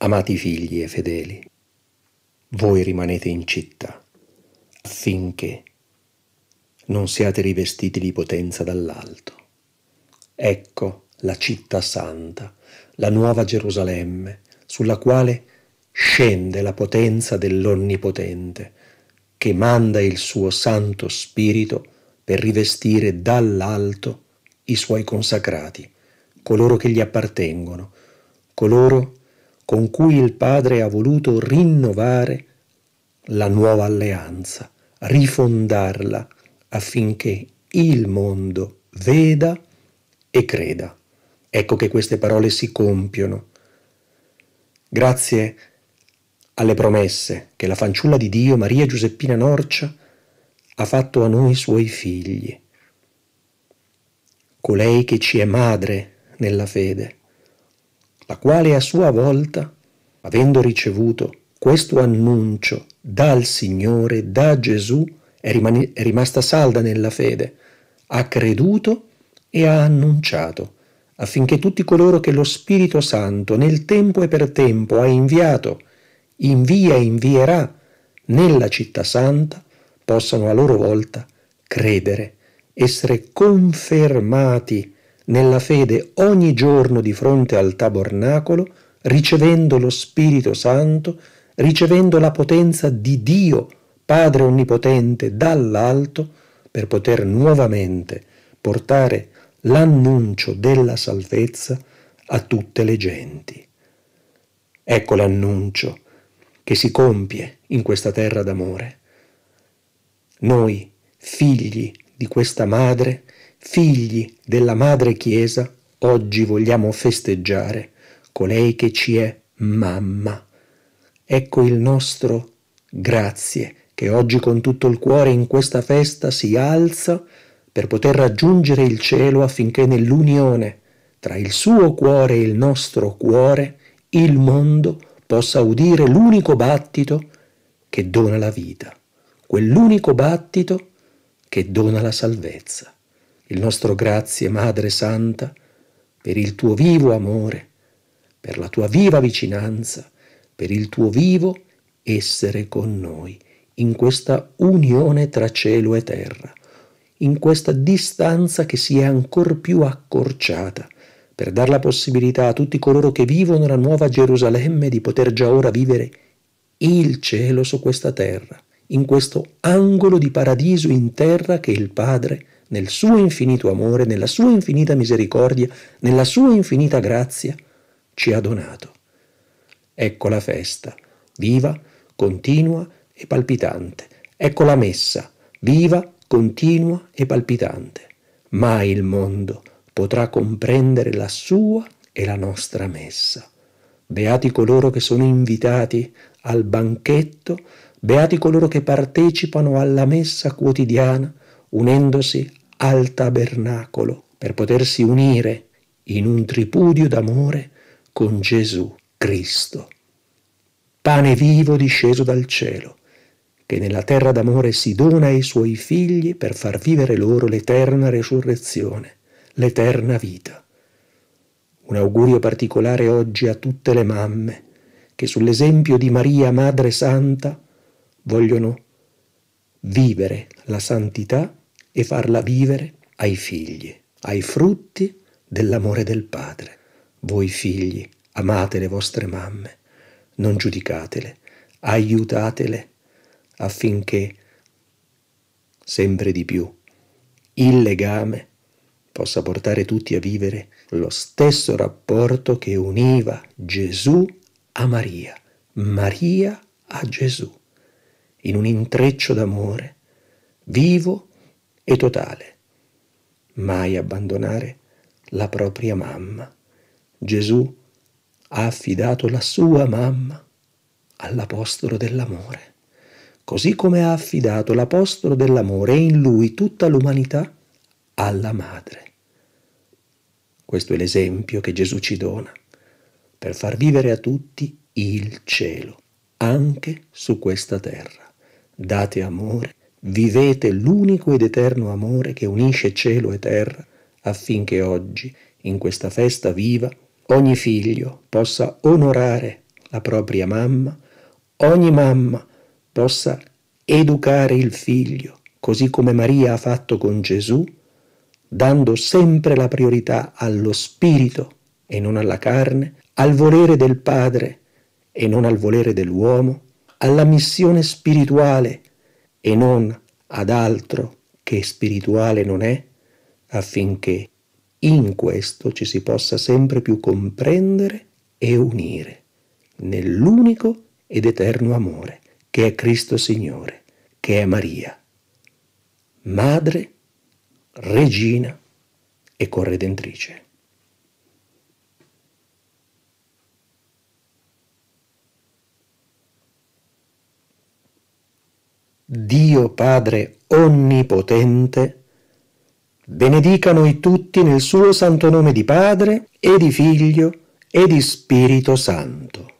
Amati figli e fedeli, voi rimanete in città affinché non siate rivestiti di potenza dall'alto. Ecco la città santa, la nuova Gerusalemme, sulla quale scende la potenza dell'Onnipotente, che manda il suo Santo Spirito per rivestire dall'alto i suoi consacrati, coloro che gli appartengono, coloro che con cui il Padre ha voluto rinnovare la nuova alleanza, rifondarla affinché il mondo veda e creda. Ecco che queste parole si compiono. Grazie alle promesse che la fanciulla di Dio Maria Giuseppina Norcia ha fatto a noi suoi figli, colei che ci è madre nella fede, la quale a sua volta, avendo ricevuto questo annuncio dal Signore, da Gesù, è, rimane, è rimasta salda nella fede, ha creduto e ha annunciato, affinché tutti coloro che lo Spirito Santo nel tempo e per tempo ha inviato, invia e invierà nella città santa, possano a loro volta credere, essere confermati nella fede ogni giorno di fronte al tabernacolo, ricevendo lo Spirito Santo, ricevendo la potenza di Dio, Padre Onnipotente, dall'alto, per poter nuovamente portare l'annuncio della salvezza a tutte le genti. Ecco l'annuncio che si compie in questa terra d'amore. Noi, figli di questa madre, Figli della Madre Chiesa, oggi vogliamo festeggiare colei che ci è mamma. Ecco il nostro grazie che oggi con tutto il cuore in questa festa si alza per poter raggiungere il cielo affinché nell'unione tra il suo cuore e il nostro cuore il mondo possa udire l'unico battito che dona la vita, quell'unico battito che dona la salvezza il nostro grazie, Madre Santa, per il tuo vivo amore, per la tua viva vicinanza, per il tuo vivo essere con noi in questa unione tra cielo e terra, in questa distanza che si è ancor più accorciata, per dar la possibilità a tutti coloro che vivono la nuova Gerusalemme di poter già ora vivere il cielo su questa terra, in questo angolo di paradiso in terra che il Padre nel suo infinito amore, nella sua infinita misericordia, nella sua infinita grazia, ci ha donato. Ecco la festa, viva, continua e palpitante. Ecco la messa, viva, continua e palpitante. Mai il mondo potrà comprendere la sua e la nostra messa. Beati coloro che sono invitati al banchetto, beati coloro che partecipano alla messa quotidiana, unendosi al tabernacolo per potersi unire in un tripudio d'amore con Gesù Cristo. Pane vivo disceso dal cielo, che nella terra d'amore si dona ai suoi figli per far vivere loro l'eterna resurrezione, l'eterna vita. Un augurio particolare oggi a tutte le mamme che sull'esempio di Maria Madre Santa vogliono vivere la santità e farla vivere ai figli, ai frutti dell'amore del Padre. Voi figli, amate le vostre mamme, non giudicatele, aiutatele affinché sempre di più il legame possa portare tutti a vivere lo stesso rapporto che univa Gesù a Maria, Maria a Gesù, in un intreccio d'amore vivo e e totale. Mai abbandonare la propria mamma. Gesù ha affidato la sua mamma all'apostolo dell'amore, così come ha affidato l'apostolo dell'amore e in lui tutta l'umanità alla madre. Questo è l'esempio che Gesù ci dona per far vivere a tutti il cielo, anche su questa terra. Date amore Vivete l'unico ed eterno amore che unisce cielo e terra, affinché oggi, in questa festa viva, ogni figlio possa onorare la propria mamma, ogni mamma possa educare il figlio, così come Maria ha fatto con Gesù, dando sempre la priorità allo spirito e non alla carne, al volere del Padre e non al volere dell'uomo, alla missione spirituale e non ad altro che spirituale non è, affinché in questo ci si possa sempre più comprendere e unire nell'unico ed eterno amore che è Cristo Signore, che è Maria, Madre, Regina e Corredentrice. Dio Padre Onnipotente, benedica noi tutti nel suo santo nome di Padre e di Figlio e di Spirito Santo.